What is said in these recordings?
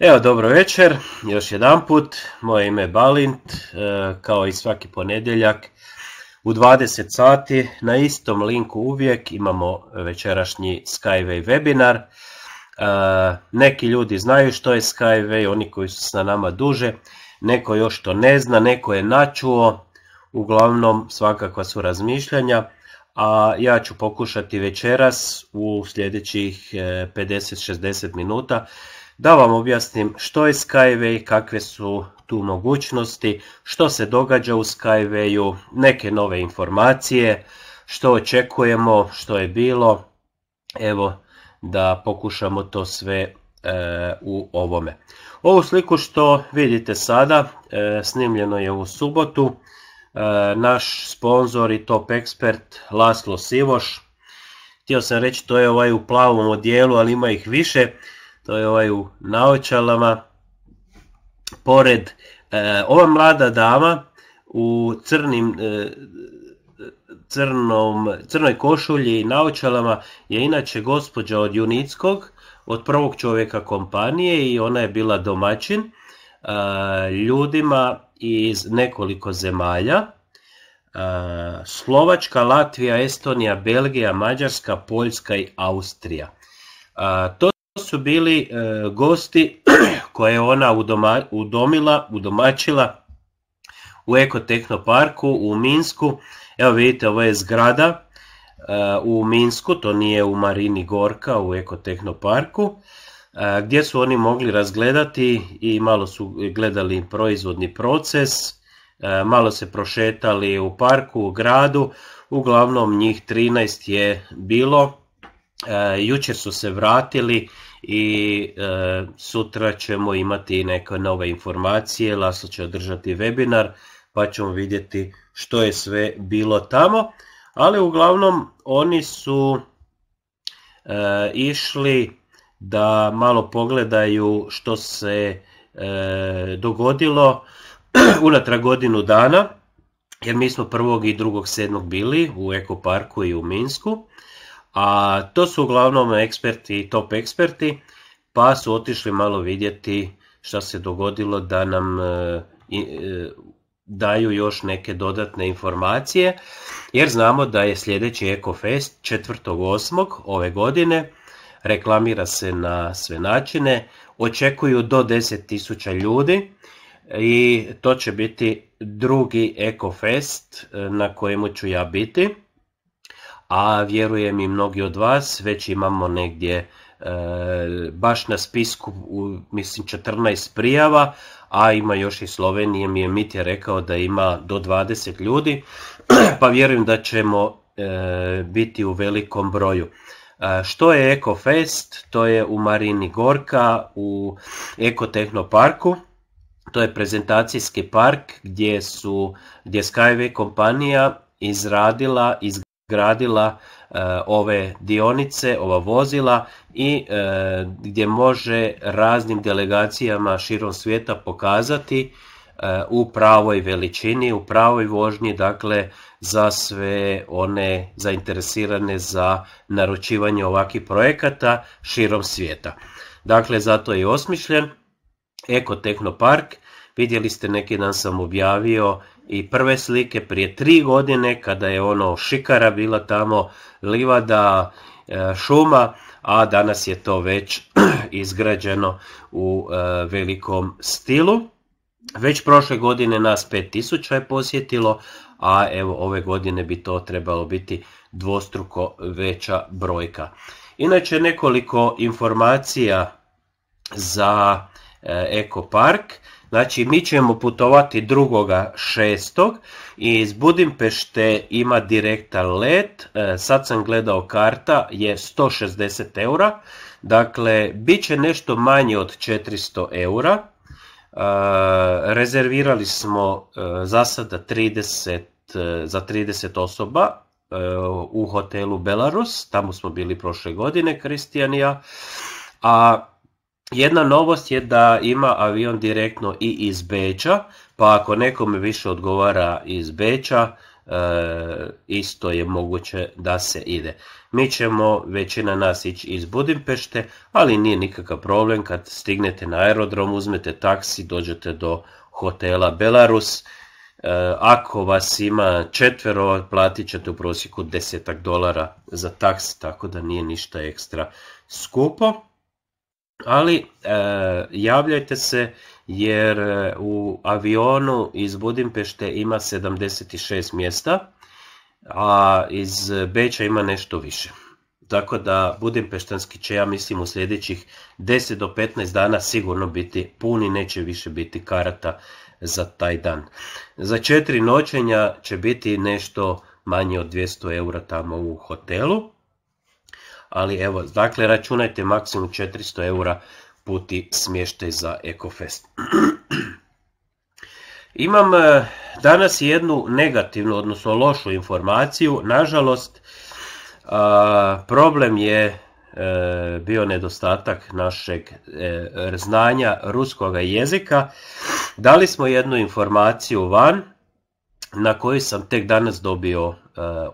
Evo, dobro večer, još jedan put, moje ime je Balint, e, kao i svaki ponedjeljak u 20 sati na istom linku uvijek imamo večerašnji Skyway webinar. E, neki ljudi znaju što je Skyway, oni koji su s nama duže, neko još to ne zna, neko je načuo, uglavnom svakakva su razmišljanja, a ja ću pokušati večeras u sljedećih 50-60 e, minuta da vam objasnim što je Skyway, kakve su tu mogućnosti, što se događa u Skywayu, neke nove informacije, što očekujemo, što je bilo. Evo da pokušamo to sve e, u ovome. Ovu sliku što vidite sada e, snimljeno je u subotu. E, naš sponsor i top ekspert Laslo Sivoš. Htio sam reći to je ovaj u plavom odijelu, ali ima ih više to je ovaj u naočalama, pored e, ova mlada dama u crnim, e, crnom, crnoj košulji i naočalama je inače gospođa od Junickog, od prvog čovjeka kompanije i ona je bila domaćin e, ljudima iz nekoliko zemalja. Slovačka, Latvija, Estonija, Belgija, Mađarska, Poljska i Austrija. To su bili e, gosti koje je ona udoma, udomila, udomačila u parku u Minsku. Evo vidite, ovo je zgrada e, u Minsku, to nije u Marini Gorka u Ekotehnoparku, e, gdje su oni mogli razgledati i malo su gledali proizvodni proces, e, malo se prošetali u parku, u gradu, uglavnom njih 13 je bilo, jučer su se vratili i e, sutra ćemo imati neke nove informacije, Laso će održati webinar pa ćemo vidjeti što je sve bilo tamo, ali uglavnom oni su e, išli da malo pogledaju što se e, dogodilo unatrag godinu dana, jer mi smo prvog i drugog sedmog bili u Ekoparku i u Minsku a to su uglavnom eksperti i top eksperti, pa su otišli malo vidjeti što se dogodilo da nam e, e, daju još neke dodatne informacije, jer znamo da je sljedeći EcoFest 4.8. ove godine, reklamira se na sve načine, očekuju do 10.000 ljudi i to će biti drugi EcoFest e, na kojemu ću ja biti a vjerujem i mnogi od vas već imamo negdje e, baš na spisku mislim 14 prijava, a ima još i Slovenije, mi je Mit je rekao da ima do 20 ljudi, pa vjerujem da ćemo e, biti u velikom broju. E, što je EcoFest? To je u Marini Gorka u Parku To je prezentacijski park gdje su gdje Skyway kompanija izradila, iz gradila e, ove dionice, ova vozila i e, gdje može raznim delegacijama širom svijeta pokazati e, u pravoj veličini, u pravoj vožnji, dakle za sve one zainteresirane za naručivanje ovakvih projekata širom svijeta. Dakle, zato je osmišljen Eko Park. Vidjeli ste, neki dan sam objavio i prve slike prije tri godine kada je ono šikara bila tamo, livada, e, šuma, a danas je to već izgrađeno u e, velikom stilu. Već prošle godine nas 5000 je posjetilo, a evo ove godine bi to trebalo biti dvostruko veća brojka. Inače nekoliko informacija za ekopark. Park. Znači mi ćemo putovati drugoga i iz Budimpešte ima direktan let, e, sad sam gledao karta, je 160 eura, dakle bit će nešto manje od 400 eura, e, rezervirali smo e, za sada 30, za 30 osoba u hotelu Belarus, tamo smo bili prošle godine, Kristijan a jedna novost je da ima avion direktno i iz Beča, pa ako nekome više odgovara iz Beča, e, isto je moguće da se ide. Mi ćemo većina nas ići iz Budimpešte, ali nije nikakav problem kad stignete na aerodrom, uzmete taksi, dođete do hotela Belarus. E, ako vas ima četvero, platit ćete u prosjeku desetak dolara za taksi, tako da nije ništa ekstra skupo ali e, javljajte se jer e, u avionu iz Budimpešte ima 76 mjesta, a iz Beća ima nešto više. Tako da Budimpeštanski će, ja mislim, u sljedećih 10 do 15 dana sigurno biti puni, neće više biti karata za taj dan. Za četiri noćenja će biti nešto manje od 200 eura tamo u hotelu ali evo, dakle računajte maksimum 400 eura puti smještaj za EcoFest. Imam e, danas jednu negativnu, odnosno lošu informaciju. Nažalost, e, problem je e, bio nedostatak našeg znanja ruskoga jezika. Dali smo jednu informaciju van, na koju sam tek danas dobio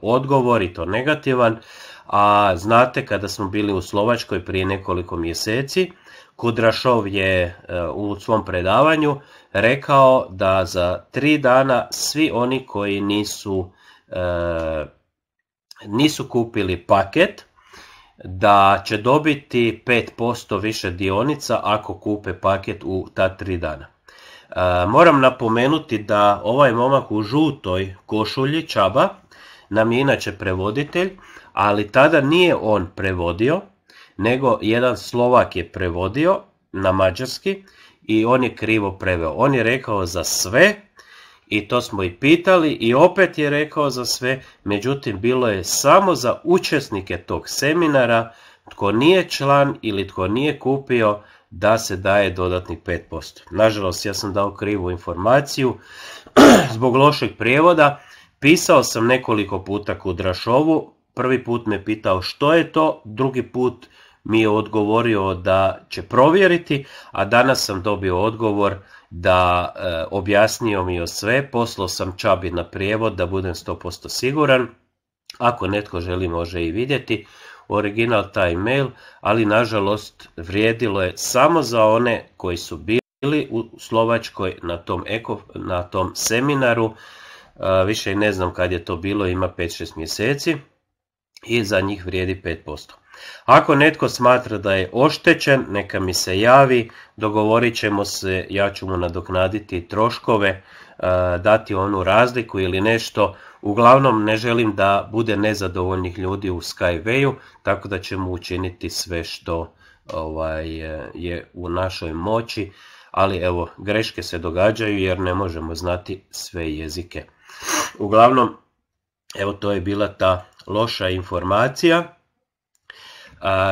odgovor i to negativan a znate kada smo bili u Slovačkoj prije nekoliko mjeseci, Kudrašov je e, u svom predavanju rekao da za tri dana svi oni koji nisu, e, nisu kupili paket, da će dobiti 5% više dionica ako kupe paket u ta tri dana. E, moram napomenuti da ovaj momak u žutoj košulji Čaba, nam je inače prevoditelj, ali tada nije on prevodio, nego jedan Slovak je prevodio na mađarski i on je krivo preveo. On je rekao za sve i to smo i pitali i opet je rekao za sve, međutim bilo je samo za učesnike tog seminara, tko nije član ili tko nije kupio, da se daje dodatnih 5%. Nažalost, ja sam dao krivu informaciju zbog lošeg prijevoda. Pisao sam nekoliko puta Kudrašovu, prvi put me pitao što je to, drugi put mi je odgovorio da će provjeriti, a danas sam dobio odgovor da e, objasnio mi o sve, poslao sam Čabi na prijevod da budem 100% siguran. Ako netko želi može i vidjeti original taj mail, ali nažalost vrijedilo je samo za one koji su bili u Slovačkoj na tom, eko, na tom seminaru. E, više i ne znam kad je to bilo, ima 5-6 mjeseci i za njih vrijedi 5%. Ako netko smatra da je oštećen, neka mi se javi, dogovorit ćemo se, ja ću mu nadoknaditi troškove, e, dati onu razliku ili nešto. Uglavnom ne želim da bude nezadovoljnih ljudi u SkyWay-u, tako da ćemo učiniti sve što ovaj, e, je u našoj moći, ali evo, greške se događaju jer ne možemo znati sve jezike. Uglavnom, evo to je bila ta loša informacija.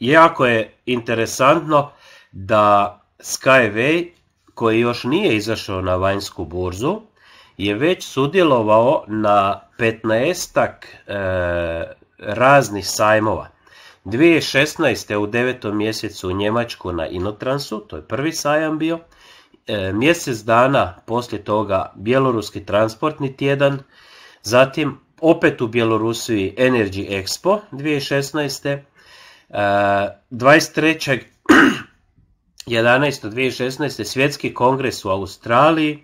Jako je interesantno da Skyway koji još nije izašao na vanjsku burzu je već sudjelovao na 15 e, raznih sajmova. 2016. u 9. mjesecu u Njemačku na Inotransu, to je prvi sajam bio, e, mjesec dana poslije toga Bjeloruski transportni tjedan, zatim opet u Bjelorusiji Energy Expo 2016. 23. 11. 2016. svjetski kongres u Australiji,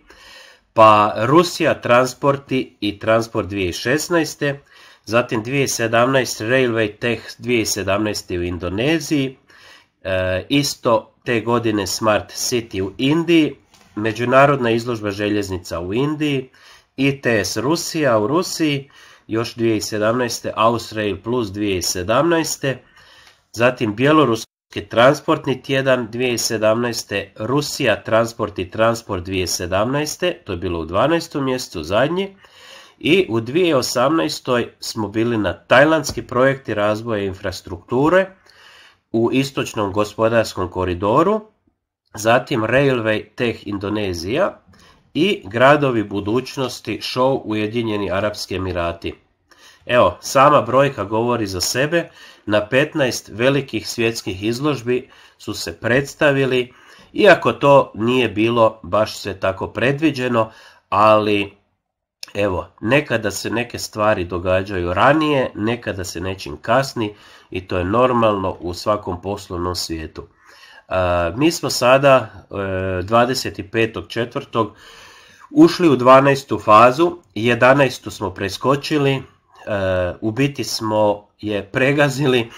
pa Rusija transporti i transport 2016. Zatim 2017. Railway Tech 2017. u Indoneziji, eh, isto te godine Smart City u Indiji, Međunarodna izložba željeznica u Indiji, ITS Rusija u Rusiji, još 2017. Ausrail Plus 2017. Zatim Bjeloruski transportni tjedan 2017. Rusija transport i transport 2017. To je bilo u 12. mjestu zadnji. I u 2018. smo bili na tajlandski projekti razvoja infrastrukture u istočnom gospodarskom koridoru. Zatim Railway Tech Indonezija i gradovi budućnosti show Ujedinjeni Arapski Emirati. Evo, sama brojka govori za sebe, na 15 velikih svjetskih izložbi su se predstavili, iako to nije bilo baš se tako predviđeno, ali evo, nekada se neke stvari događaju ranije, nekada se nečim kasni i to je normalno u svakom poslovnom svijetu. Mi smo sada 25.4. E, ušli u 12. fazu, 11. smo preskočili, e, u biti smo je pregazili,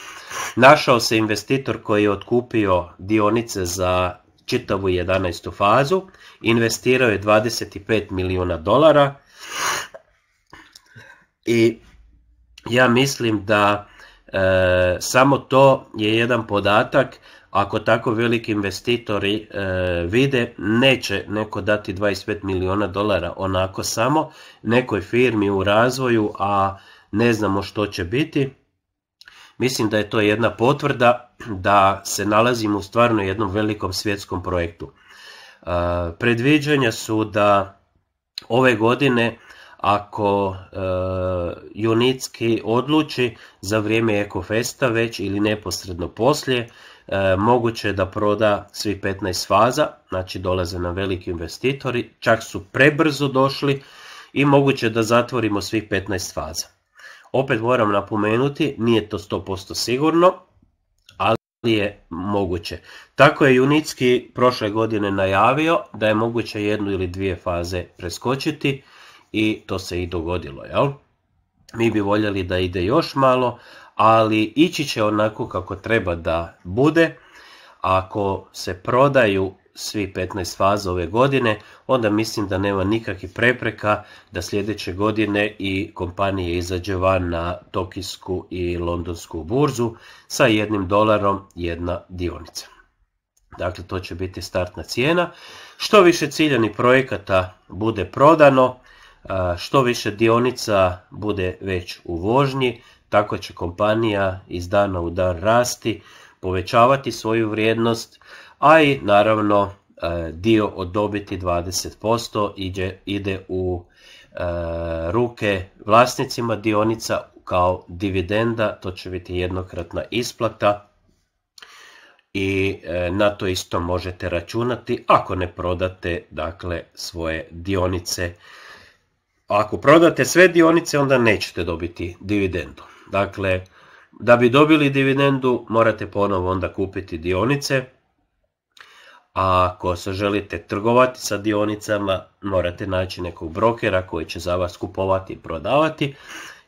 našao se investitor koji je otkupio dionice za čitavu 11. fazu, investirao je 25 milijuna dolara i ja mislim da e, samo to je jedan podatak ako tako veliki investitori e, vide, neće neko dati 25 milijuna dolara onako samo nekoj firmi u razvoju, a ne znamo što će biti. Mislim da je to jedna potvrda da se nalazimo u stvarno jednom velikom svjetskom projektu. E, predviđanja su da ove godine ako e, Junitski odluči za vrijeme festa već ili neposredno poslije, E, moguće je da proda svih 15 faza, znači dolaze na veliki investitori, čak su prebrzo došli i moguće je da zatvorimo svih 15 faza. Opet moram napomenuti, nije to 100% sigurno, ali je moguće. Tako je Junicki prošle godine najavio da je moguće jednu ili dvije faze preskočiti i to se i dogodilo. Jel? Mi bi voljeli da ide još malo, ali ići će onako kako treba da bude. Ako se prodaju svi 15 faza ove godine, onda mislim da nema nikakvih prepreka da sljedeće godine i kompanija izađe van na tokijsku i londonsku burzu sa jednim dolarom jedna dionica. Dakle, to će biti startna cijena. Što više ciljani projekata bude prodano, što više dionica bude već u vožnji, tako će kompanija iz dana u dan rasti, povećavati svoju vrijednost, a i naravno e, dio od dobiti 20% ide, u e, ruke vlasnicima dionica kao dividenda, to će biti jednokratna isplata i e, na to isto možete računati ako ne prodate dakle svoje dionice. Ako prodate sve dionice onda nećete dobiti dividendu. Dakle, da bi dobili dividendu morate ponovo onda kupiti dionice, a ako se želite trgovati sa dionicama morate naći nekog brokera koji će za vas kupovati i prodavati,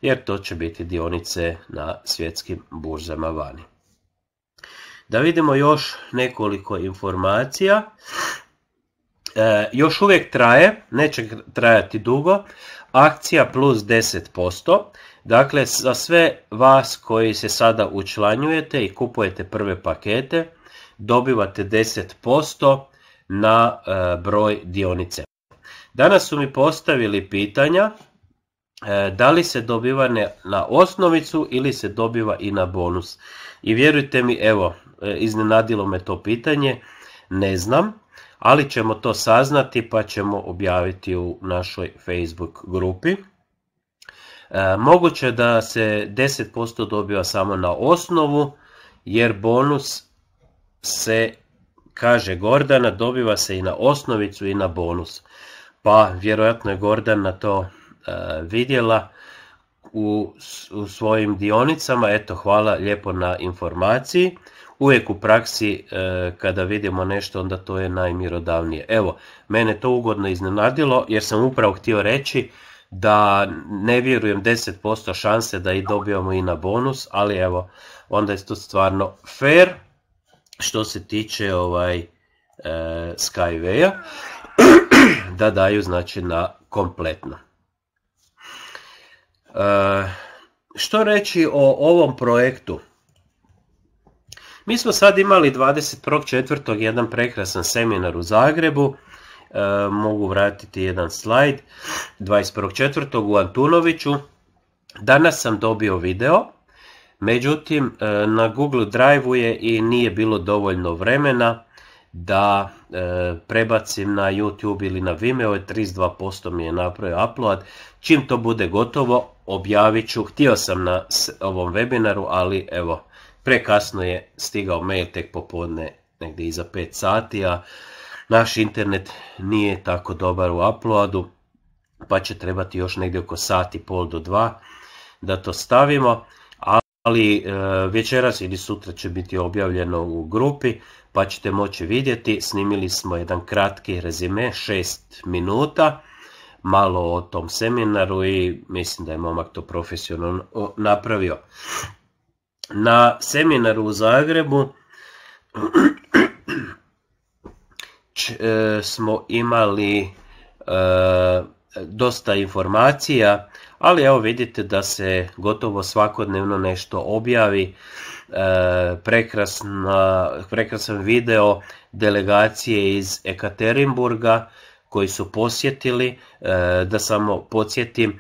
jer to će biti dionice na svjetskim burzama vani. Da vidimo još nekoliko informacija. E, još uvijek traje, neće trajati dugo, akcija plus 10%. Dakle, za sve vas koji se sada učlanjujete i kupujete prve pakete, dobivate 10% na e, broj dionice. Danas su mi postavili pitanja e, da li se dobiva na osnovicu ili se dobiva i na bonus. I vjerujte mi, evo, e, iznenadilo me to pitanje, ne znam, ali ćemo to saznati pa ćemo objaviti u našoj Facebook grupi. E, moguće da se 10% dobiva samo na osnovu, jer bonus se, kaže Gordana, dobiva se i na osnovicu i na bonus. Pa vjerojatno je Gordana to e, vidjela u, svojim dionicama. Eto, hvala lijepo na informaciji. Uvijek u praksi e, kada vidimo nešto onda to je najmirodavnije. Evo, mene to ugodno iznenadilo jer sam upravo htio reći da ne vjerujem 10% šanse da i dobijemo i na bonus, ali evo, onda je to stvarno fair što se tiče ovaj e, da daju znači na kompletno. E, što reći o ovom projektu? Mi smo sad imali 21.4. jedan prekrasan seminar u Zagrebu, E, mogu vratiti jedan slajd 21.4. u Antunoviću. Danas sam dobio video, međutim e, na Google Drive-u je i nije bilo dovoljno vremena da e, prebacim na YouTube ili na Vimeo, 32% mi je napravio upload. Čim to bude gotovo, objavit ću. Htio sam na ovom webinaru, ali evo, prekasno je stigao mail tek popodne, negdje iza 5 sati, a naš internet nije tako dobar u uploadu, pa će trebati još negdje oko sati, pol do dva da to stavimo, ali e, večeras ili sutra će biti objavljeno u grupi, pa ćete moći vidjeti, snimili smo jedan kratki rezime, 6 minuta, malo o tom seminaru i mislim da je momak to profesionalno napravio. Na seminaru u Zagrebu E, smo imali e, dosta informacija, ali evo vidite da se gotovo svakodnevno nešto objavi. E, prekrasan video delegacije iz Ekaterinburga koji su posjetili, da samo podsjetim,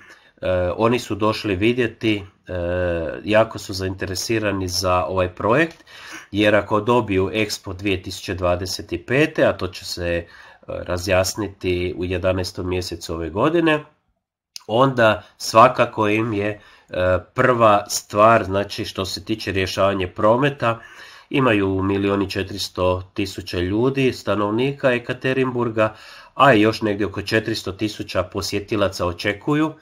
oni su došli vidjeti Eh, jako su zainteresirani za ovaj projekt jer ako dobiju Expo 2025. a to će se eh, razjasniti u 11. mjesecu ove godine onda svakako im je eh, prva stvar znači što se tiče rješavanje prometa imaju 1.400.000 400 tisuća ljudi, stanovnika Ekaterinburga, a još negdje oko 400.000 posjetilaca očekuju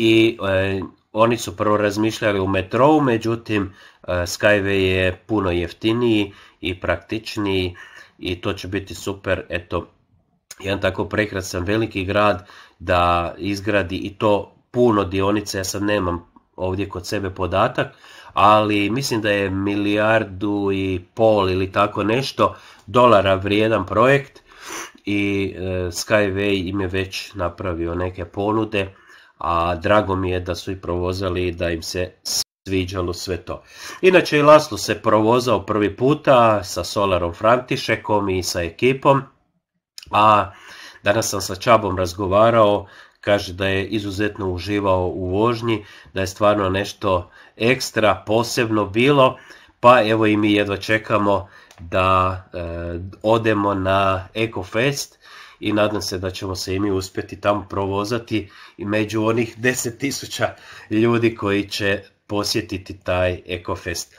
i e, oni su prvo razmišljali u metrou, međutim e, Skyway je puno jeftiniji i praktičniji i to će biti super, eto, jedan tako prekrasan veliki grad da izgradi i to puno dionice, ja sad nemam ovdje kod sebe podatak, ali mislim da je milijardu i pol ili tako nešto dolara vrijedan projekt i e, Skyway im je već napravio neke ponude a drago mi je da su i provozali i da im se sviđalo ono sve to. Inače i Laslo se provozao prvi puta sa Solarom Františekom i sa ekipom, a danas sam sa Čabom razgovarao, kaže da je izuzetno uživao u vožnji, da je stvarno nešto ekstra posebno bilo, pa evo i mi jedva čekamo da e, odemo na EcoFest i nadam se da ćemo se i mi uspjeti tamo provozati i među onih 10.000 ljudi koji će posjetiti taj ekofest.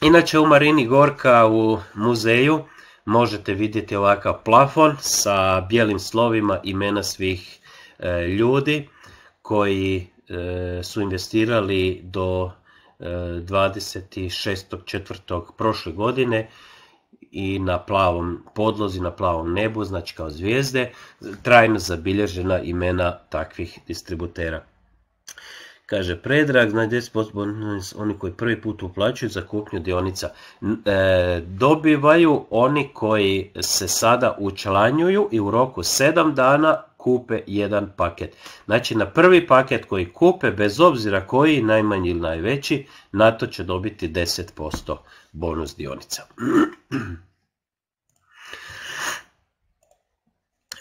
Inače u Marini Gorka u muzeju možete vidjeti ovakav plafon sa bijelim slovima imena svih e, ljudi koji e, su investirali do 26.4. E, prošle godine i na plavom podlozi, na plavom nebu, znači kao zvijezde, trajno zabilježena imena takvih distributera. Kaže, predrag, znači oni koji prvi put uplaćuju za kupnju dionica. E, dobivaju oni koji se sada učlanjuju i u roku 7 dana kupe jedan paket. Znači na prvi paket koji kupe, bez obzira koji, najmanji ili najveći, na to će dobiti 10% bonus dionica.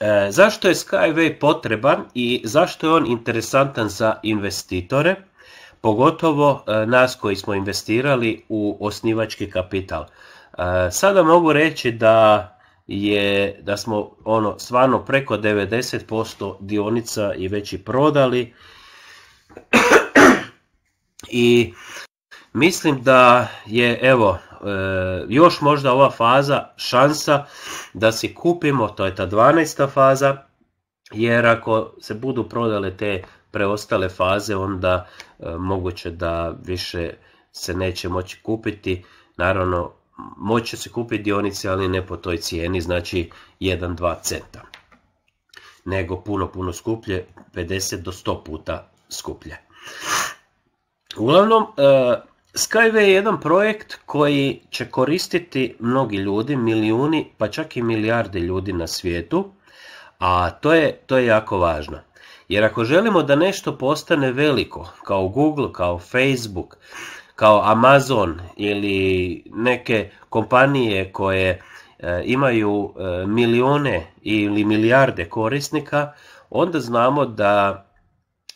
E, zašto je Skyway potreban i zašto je on interesantan za investitore, pogotovo e, nas koji smo investirali u osnivački kapital? E, sada mogu reći da je da smo ono stvarno preko 90% dionica i već prodali i Mislim da je evo e, još možda ova faza šansa da si kupimo, to je ta 12. faza, jer ako se budu prodale te preostale faze onda e, moguće da više se neće moći kupiti. Naravno, moće se kupiti dionice, ali ne po toj cijeni, znači 1-2 centa. Nego puno, puno skuplje, 50 do 100 puta skuplje. Uglavnom, e, Skyway je jedan projekt koji će koristiti mnogi ljudi, milijuni pa čak i milijarde ljudi na svijetu, a to je, to je jako važno. Jer ako želimo da nešto postane veliko, kao Google, kao Facebook, kao Amazon ili neke kompanije koje e, imaju e, ili milijarde korisnika, onda znamo da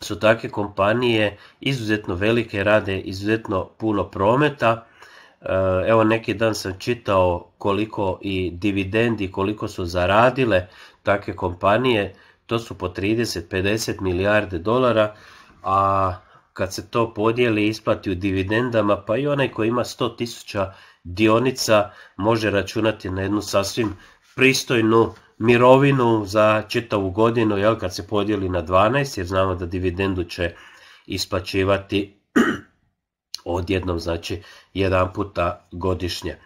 su takve kompanije izuzetno velike, rade izuzetno puno prometa. E, evo neki dan sam čitao koliko i dividendi, koliko su zaradile takve kompanije, to su po 30-50 milijarde dolara, a kad se to podijeli isplati u dividendama, pa i onaj koji ima 100.000 dionica može računati na jednu sasvim pristojnu mirovinu za čitavu godinu, jel, kad se podijeli na 12, jer znamo da dividendu će isplaćivati odjednom, znači jedan puta godišnje.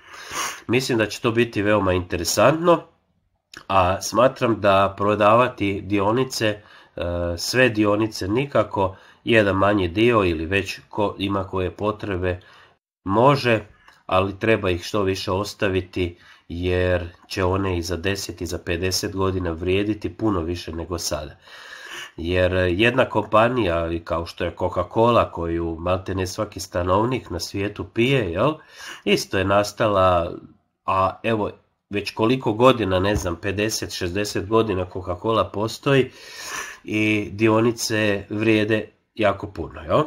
Mislim da će to biti veoma interesantno, a smatram da prodavati dionice, e, sve dionice nikako, jedan manji dio ili već ko ima koje potrebe može, ali treba ih što više ostaviti jer će one i za 10 i za 50 godina vrijediti puno više nego sada. Jer jedna kompanija kao što je Coca-Cola koju ne svaki stanovnik na svijetu pije, jel? isto je nastala, a evo već koliko godina, ne znam, 50-60 godina Coca-Cola postoji i dionice vrijede jako puno. Jel?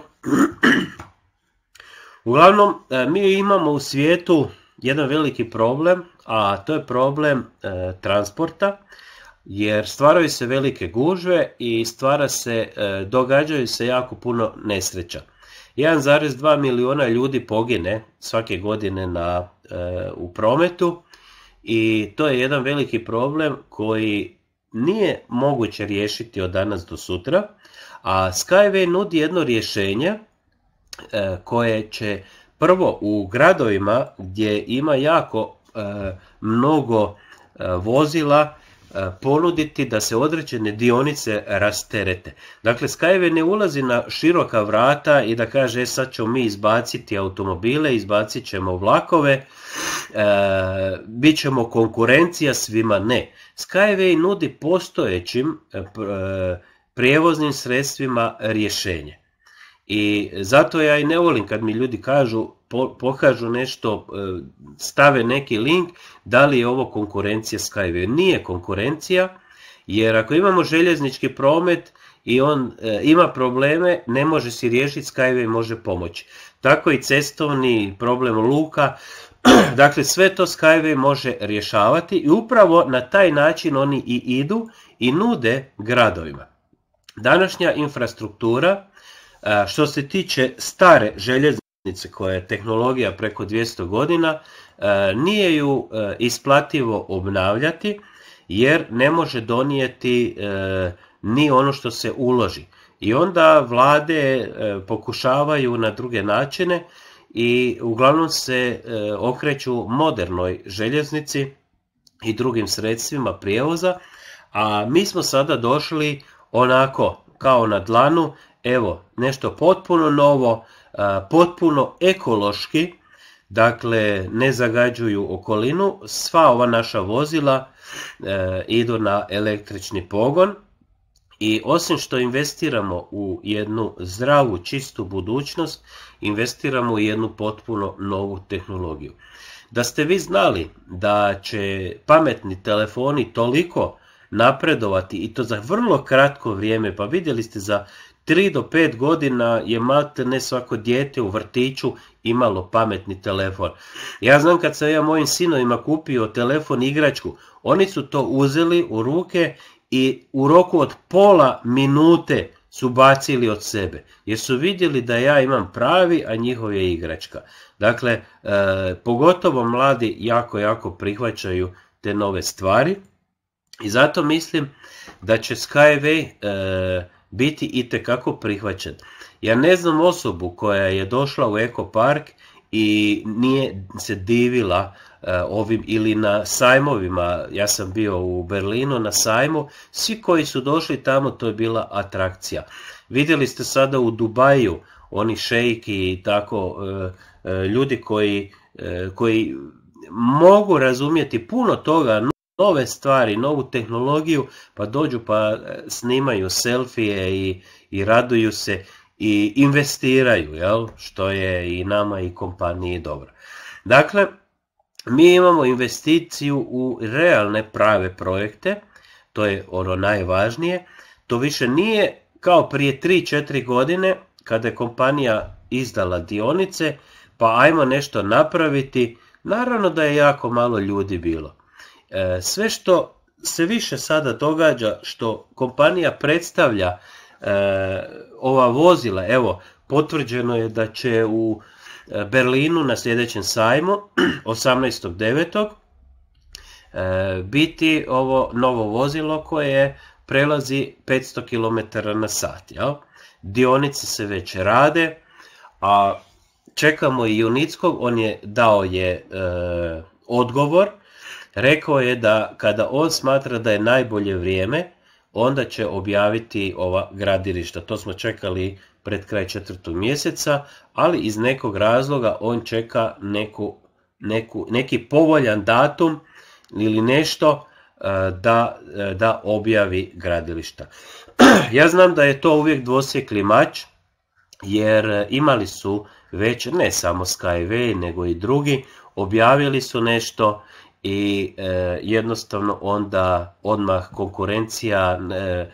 Uglavnom, e, mi imamo u svijetu jedan veliki problem, a to je problem e, transporta, jer stvaraju se velike gužve i stvara se, e, događaju se jako puno nesreća. 1,2 milijuna ljudi pogine svake godine na, e, u prometu i to je jedan veliki problem koji nije moguće riješiti od danas do sutra, a Skyway nudi jedno rješenje koje će Prvo, u gradovima gdje ima jako e, mnogo e, vozila, e, ponuditi da se određene dionice rasterete. Dakle, Skyway ne ulazi na široka vrata i da kaže sad ćemo mi izbaciti automobile, izbacit ćemo vlakove, e, bit ćemo konkurencija svima. Ne. Skyway nudi postojećim prijevoznim sredstvima rješenje. I zato ja i ne volim kad mi ljudi kažu, pokažu nešto, e, stave neki link, da li je ovo konkurencija Skyway. Nije konkurencija, jer ako imamo željeznički promet i on e, ima probleme, ne može si riješiti, Skyway može pomoći. Tako i cestovni problem luka, dakle sve to Skyway može rješavati i upravo na taj način oni i idu i nude gradovima. Današnja infrastruktura što se tiče stare željeznice koja je tehnologija preko 200 godina, nije ju isplativo obnavljati jer ne može donijeti e, ni ono što se uloži. I onda vlade e, pokušavaju na druge načine i uglavnom se e, okreću modernoj željeznici i drugim sredstvima prijevoza, a mi smo sada došli onako kao na dlanu evo, nešto potpuno novo, potpuno ekološki, dakle ne zagađuju okolinu, sva ova naša vozila e, idu na električni pogon i osim što investiramo u jednu zdravu, čistu budućnost, investiramo u jednu potpuno novu tehnologiju. Da ste vi znali da će pametni telefoni toliko napredovati i to za vrlo kratko vrijeme, pa vidjeli ste za 3 do 5 godina je ne svako dijete u vrtiću imalo pametni telefon. Ja znam kad sam ja mojim sinovima kupio telefon igračku, oni su to uzeli u ruke i u roku od pola minute su bacili od sebe, jer su vidjeli da ja imam pravi, a njihov je igračka. Dakle, e, pogotovo mladi jako, jako prihvaćaju te nove stvari i zato mislim da će Skyway e, biti itekako prihvaćen. Ja ne znam osobu koja je došla u Eko Park i nije se divila e, ovim ili na sajmovima, ja sam bio u Berlinu na sajmu, svi koji su došli tamo to je bila atrakcija. Vidjeli ste sada u Dubaju oni šejki i tako e, e, ljudi koji, koji mogu razumjeti puno toga, nove stvari, novu tehnologiju, pa dođu pa e, snimaju selfije i, i raduju se i investiraju, jel? što je i nama i kompaniji dobro. Dakle, mi imamo investiciju u realne prave projekte, to je ono najvažnije. To više nije kao prije 3-4 godine kada je kompanija izdala dionice, pa ajmo nešto napraviti. Naravno da je jako malo ljudi bilo. E, sve što se više sada događa što kompanija predstavlja e, ova vozila, evo potvrđeno je da će u e, Berlinu na sljedećem sajmu 18.9. biti ovo novo vozilo koje prelazi 500 km na sat. Jel? Dionice se već rade, a čekamo i Junickog, on je dao je odgovor Rekao je da kada on smatra da je najbolje vrijeme, onda će objaviti ova gradilišta. To smo čekali pred kraj četvrtog mjeseca, ali iz nekog razloga on čeka neku, neku, neki povoljan datum ili nešto e, da, e, da objavi gradilišta. Ja znam da je to uvijek dvosjekli mač, jer e, imali su već ne samo Skyway nego i drugi, objavili su nešto, i e, jednostavno onda odmah konkurencija, e,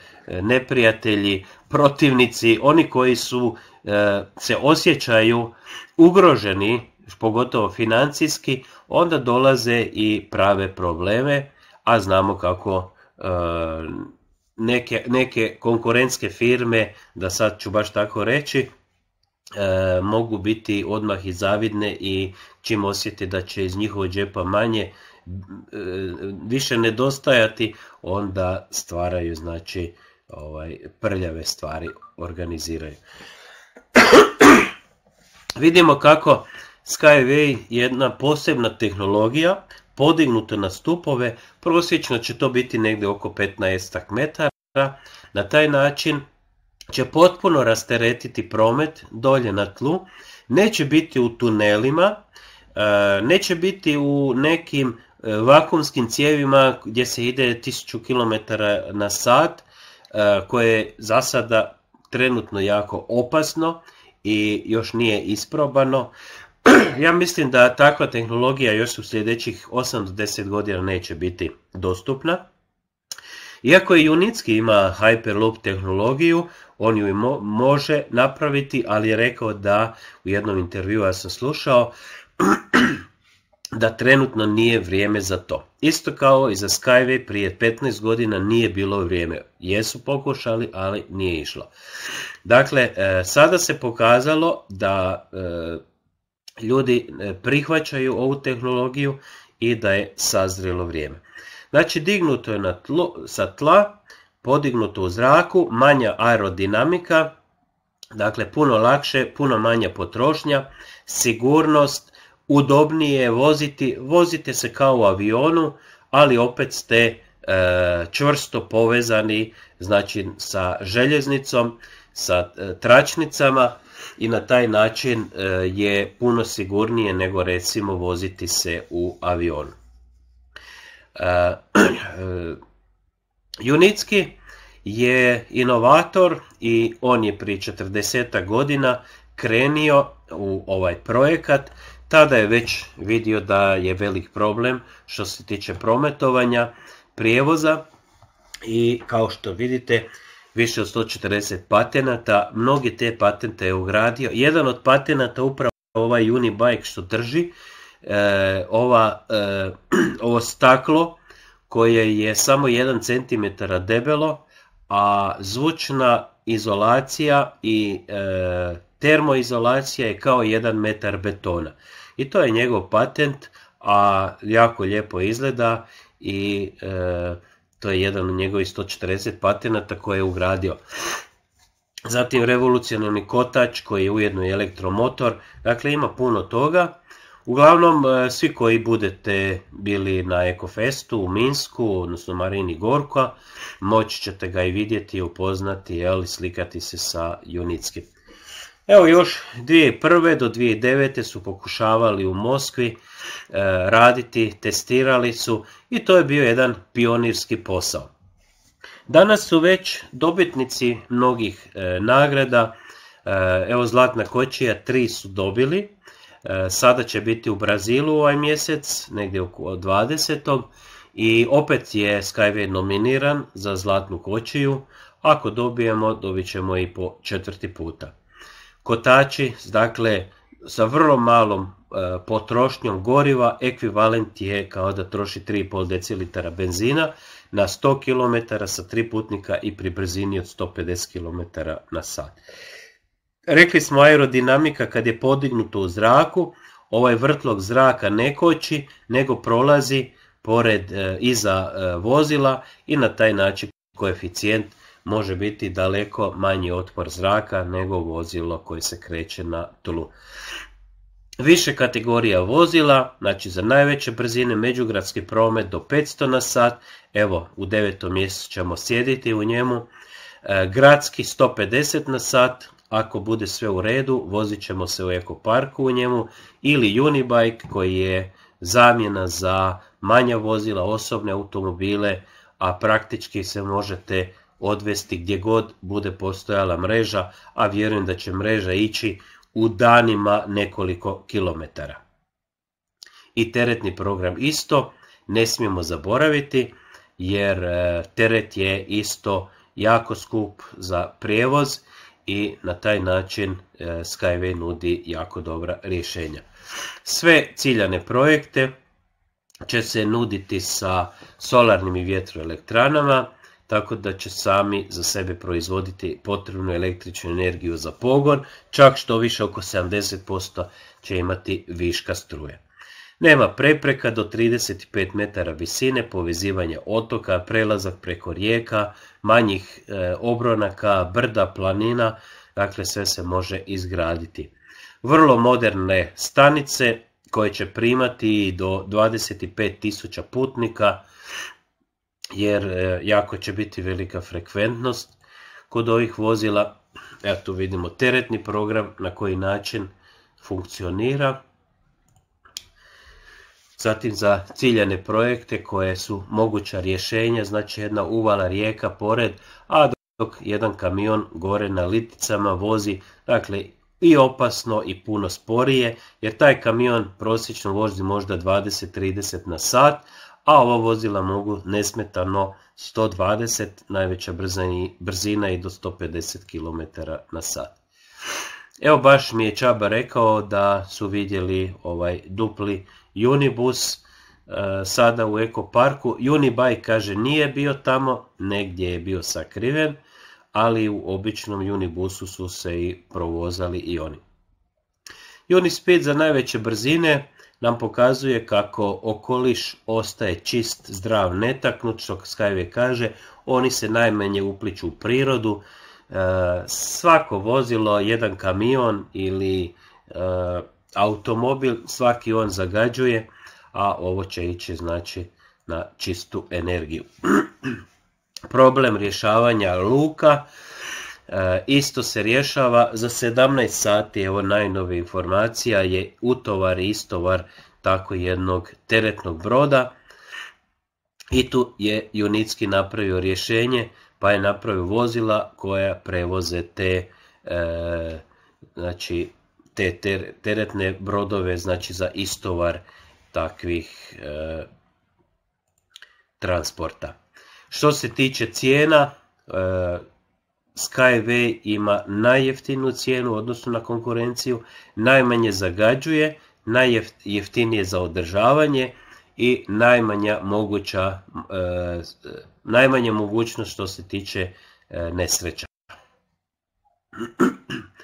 neprijatelji, protivnici, oni koji su e, se osjećaju ugroženi, pogotovo financijski, onda dolaze i prave probleme, a znamo kako neke, neke konkurentske firme, da sad ću baš tako reći, mogu biti odmah i zavidne i čim osjete da će iz njihovog džepa manje E, više nedostajati, onda stvaraju znači ovaj, prljave stvari, organiziraju. Vidimo kako Skyway jedna posebna tehnologija, podignuta na stupove, prosječno će to biti negdje oko 15 metara, na taj način će potpuno rasteretiti promet dolje na tlu, neće biti u tunelima, e, neće biti u nekim E, vakumskim cijevima gdje se ide 1000 km na sat, e, koje je za sada trenutno jako opasno i još nije isprobano. Ja mislim da takva tehnologija još u sljedećih 8 do 10 godina neće biti dostupna. Iako i Unitski ima Hyperloop tehnologiju, on ju može napraviti, ali je rekao da u jednom intervju ja sam slušao da trenutno nije vrijeme za to. Isto kao i za Skyway prije 15 godina nije bilo vrijeme. Jesu pokušali, ali nije išlo. Dakle, e, sada se pokazalo da e, ljudi e, prihvaćaju ovu tehnologiju i da je sazrelo vrijeme. Znači, dignuto je na sa tla, podignuto u zraku, manja aerodinamika, dakle puno lakše, puno manja potrošnja, sigurnost, udobnije je voziti, vozite se kao u avionu, ali opet ste e, čvrsto povezani znači sa željeznicom, sa e, tračnicama i na taj način e, je puno sigurnije nego recimo voziti se u avionu. Junicki je inovator i on je prije 40 godina krenio u ovaj projekat tada je već vidio da je velik problem što se tiče prometovanja, prijevoza i kao što vidite više od 140 patenata, mnogi te patente je ugradio. Jedan od patenata upravo ovaj Unibike što drži, e, ova, e, ovo staklo koje je samo 1 cm debelo, a zvučna izolacija i e, termoizolacija je kao jedan metar betona. I to je njegov patent, a jako lijepo izgleda i e, to je jedan od njegovih 140 patenata koje je ugradio. Zatim revolucionarni kotač koji je ujedno i elektromotor, dakle ima puno toga Uglavnom, e, svi koji budete bili na Ekofestu u Minsku, odnosno Marini Gorka, moći ćete ga i vidjeti, upoznati, i slikati se sa Junickim. Evo još 2001. do 2009. su pokušavali u Moskvi e, raditi, testirali su i to je bio jedan pionirski posao. Danas su već dobitnici mnogih e, nagrada, evo Zlatna kočija, tri su dobili, E, sada će biti u Brazilu ovaj mjesec, negdje oko 20. I opet je Skyway nominiran za Zlatnu kočiju. Ako dobijemo, dobit ćemo i po četvrti puta. Kotači, dakle, sa vrlo malom e, potrošnjom goriva, ekvivalent je kao da troši 3,5 decilitara benzina na 100 km sa tri putnika i pri brzini od 150 km na sat. Rekli smo aerodinamika kad je podignuto u zraku, ovaj vrtlog zraka ne koči, nego prolazi pored e, iza e, vozila i na taj način koeficijent može biti daleko manji otpor zraka nego vozilo koje se kreće na tlu. Više kategorija vozila, znači za najveće brzine međugradski promet do 500 na sat, evo u devetom mjesecu ćemo sjediti u njemu, e, gradski 150 na sat, ako bude sve u redu, vozit ćemo se u ekoparku u njemu ili Unibike koji je zamjena za manja vozila, osobne automobile, a praktički se možete odvesti gdje god bude postojala mreža, a vjerujem da će mreža ići u danima nekoliko kilometara. I teretni program isto, ne smijemo zaboraviti jer e, teret je isto jako skup za prijevoz i na taj način e, Skyway nudi jako dobra rješenja. Sve ciljane projekte će se nuditi sa solarnim i vjetroelektranama, tako da će sami za sebe proizvoditi potrebnu električnu energiju za pogon, čak što više oko 70% će imati viška struje. Nema prepreka do 35 metara visine, povezivanje otoka, prelazak preko rijeka, manjih e, obronaka, brda, planina, dakle sve se može izgraditi. Vrlo moderne stanice koje će primati do 25.000 putnika jer e, jako će biti velika frekventnost kod ovih vozila. Evo tu vidimo teretni program na koji način funkcionira. Zatim za ciljane projekte koje su moguća rješenja, znači jedna uvala rijeka pored, a dok jedan kamion gore na liticama vozi, dakle i opasno i puno sporije, jer taj kamion prosječno vozi možda 20-30 na sat, a ova vozila mogu nesmetano 120, najveća brzina i do 150 km na sat. Evo baš mi je Čaba rekao da su vidjeli ovaj dupli Unibus e, sada u ekoparku. Unibike kaže nije bio tamo, negdje je bio sakriven, ali u običnom Unibusu su se i provozali i oni. Unispeed za najveće brzine nam pokazuje kako okoliš ostaje čist, zdrav, netaknut, što Skyway kaže, oni se najmanje upliču u prirodu, e, svako vozilo, jedan kamion ili e, automobil, svaki on zagađuje, a ovo će ići znači na čistu energiju. Problem rješavanja luka e, isto se rješava za 17 sati, evo najnovija informacija je utovar i istovar tako jednog teretnog broda i tu je Junicki napravio rješenje pa je napravio vozila koja prevoze te e, znači te teretne brodove znači za istovar takvih e, transporta. Što se tiče cijena, e, Skyway ima najjeftinu cijenu odnosno na konkurenciju, najmanje zagađuje, najjeftinije za održavanje i najmanja moguća, e, najmanja mogućnost što se tiče nesreća.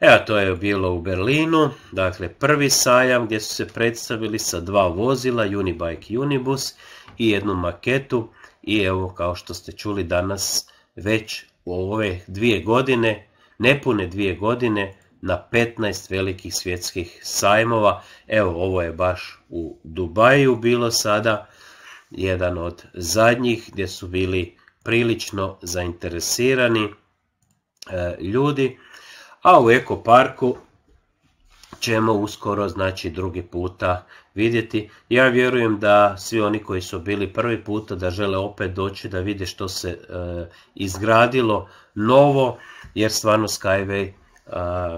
Evo, to je bilo u Berlinu, dakle prvi sajam gdje su se predstavili sa dva vozila, Unibike Unibus i jednu maketu i evo kao što ste čuli danas već u ove dvije godine, nepune dvije godine, na 15 velikih svjetskih sajmova. Evo, ovo je baš u Dubaju bilo sada, jedan od zadnjih gdje su bili prilično zainteresirani e, ljudi a u Eko parku ćemo uskoro znači drugi puta vidjeti. Ja vjerujem da svi oni koji su bili prvi puta da žele opet doći da vide što se e, izgradilo novo jer stvarno Skyway e,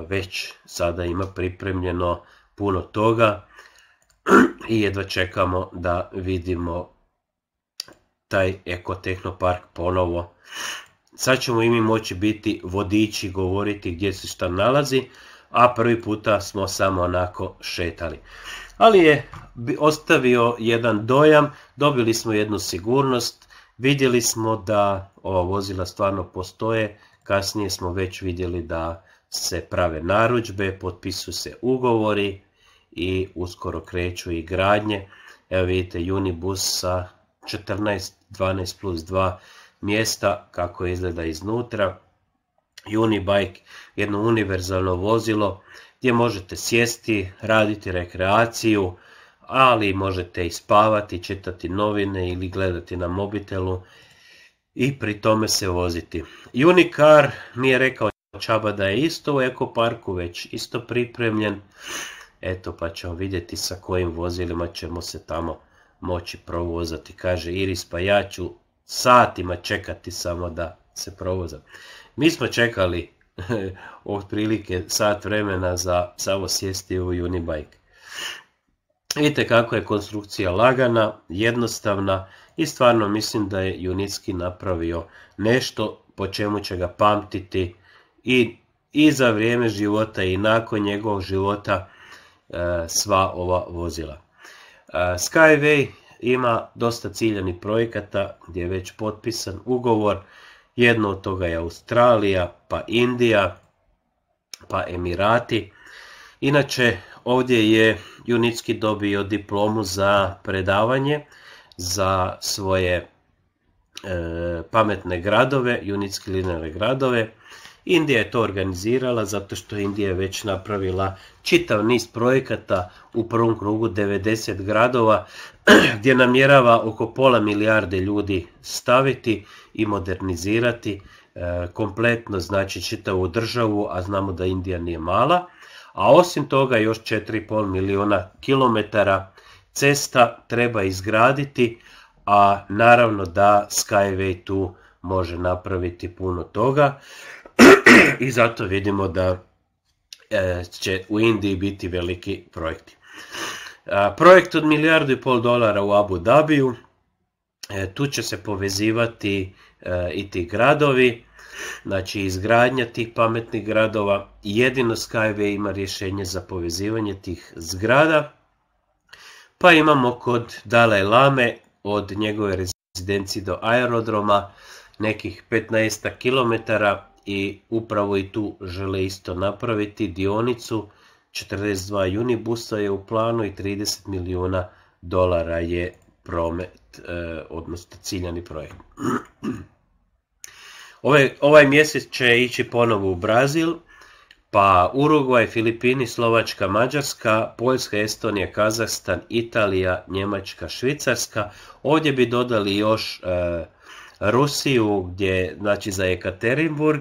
već sada ima pripremljeno puno toga i jedva čekamo da vidimo taj ekotehnopark ponovo sad ćemo i mi moći biti vodiči, govoriti gdje se šta nalazi, a prvi puta smo samo onako šetali. Ali je ostavio jedan dojam, dobili smo jednu sigurnost, vidjeli smo da ova vozila stvarno postoje, kasnije smo već vidjeli da se prave narudžbe, potpisuju se ugovori i uskoro kreću i gradnje. Evo vidite Unibus sa 14, 12 plus 2 mjesta kako izgleda iznutra. Unibike, jedno univerzalno vozilo gdje možete sjesti, raditi rekreaciju, ali možete i spavati, čitati novine ili gledati na mobitelu i pri tome se voziti. Unicar nije rekao Čaba da je isto u ekoparku već isto pripremljen. Eto pa ćemo vidjeti sa kojim vozilima ćemo se tamo moći provozati. Kaže Iris pa ja ću satima čekati samo da se provoza. Mi smo čekali otprilike sat vremena za samo sjesti u Unibike. Vidite kako je konstrukcija lagana, jednostavna i stvarno mislim da je Unitski napravio nešto po čemu će ga pamtiti i, i za vrijeme života i nakon njegovog života e, sva ova vozila. E, Skyway ima dosta ciljanih projekata gdje je već potpisan ugovor. Jedno od toga je Australija, pa Indija, pa Emirati. Inače, ovdje je junicki dobio diplomu za predavanje za svoje e, pametne gradove, Junitski linearne gradove. Indija je to organizirala zato što Indija je već napravila čitav niz projekata u prvom krugu 90 gradova gdje namjerava oko pola milijarde ljudi staviti i modernizirati e, kompletno znači čitavu državu, a znamo da Indija nije mala, a osim toga još 4,5 milijuna kilometara cesta treba izgraditi, a naravno da Skyway tu može napraviti puno toga i zato vidimo da e, će u Indiji biti veliki projekti. E, projekt od milijardu i pol dolara u Abu Dhabiju, e, tu će se povezivati i ti gradovi, znači izgradnja tih pametnih gradova, jedino Skyway ima rješenje za povezivanje tih zgrada, pa imamo kod Dalaj Lame od njegove rezidencije do aerodroma nekih 15 km i upravo i tu žele isto napraviti dionicu. 42 Unibusa je u planu i 30 milijuna dolara je promet, e, odnosno ciljani projekt. Ovaj, ovaj, mjesec će ići ponovo u Brazil, pa Uruguay, Filipini, Slovačka, Mađarska, Poljska, Estonija, Kazahstan, Italija, Njemačka, Švicarska. Ovdje bi dodali još e, Rusiju gdje znači za Ekaterinburg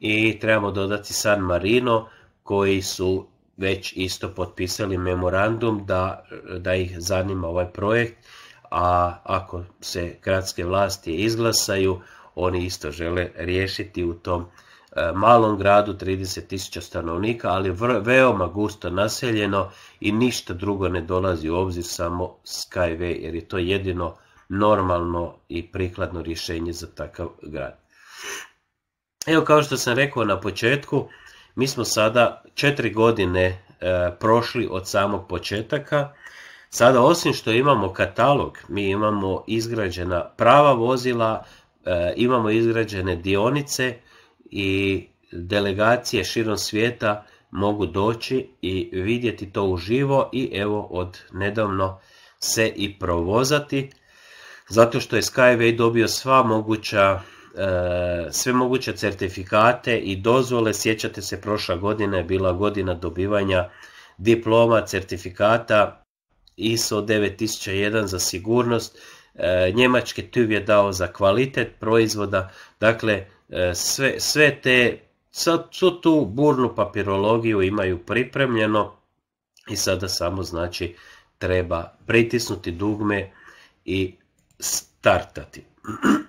i trebamo dodati San Marino koji su već isto potpisali memorandum da, da ih zanima ovaj projekt, a ako se gradske vlasti izglasaju, oni isto žele riješiti u tom e, malom gradu 30.000 stanovnika, ali veoma gusto naseljeno i ništa drugo ne dolazi u obzir samo Skyway, jer je to jedino normalno i prikladno rješenje za takav grad. Evo kao što sam rekao na početku, mi smo sada četiri godine e, prošli od samog početaka. Sada osim što imamo katalog, mi imamo izgrađena prava vozila, e, imamo izgrađene dionice i delegacije širom svijeta mogu doći i vidjeti to uživo i evo od nedavno se i provozati zato što je Skyway dobio sva moguća E, sve moguće certifikate i dozvole. Sjećate se, prošla godina je bila godina dobivanja diploma, certifikata ISO 9001 za sigurnost, e, njemački TÜV je dao za kvalitet proizvoda, dakle e, sve, sve te, sad tu burnu papirologiju imaju pripremljeno i sada samo znači treba pritisnuti dugme i startati.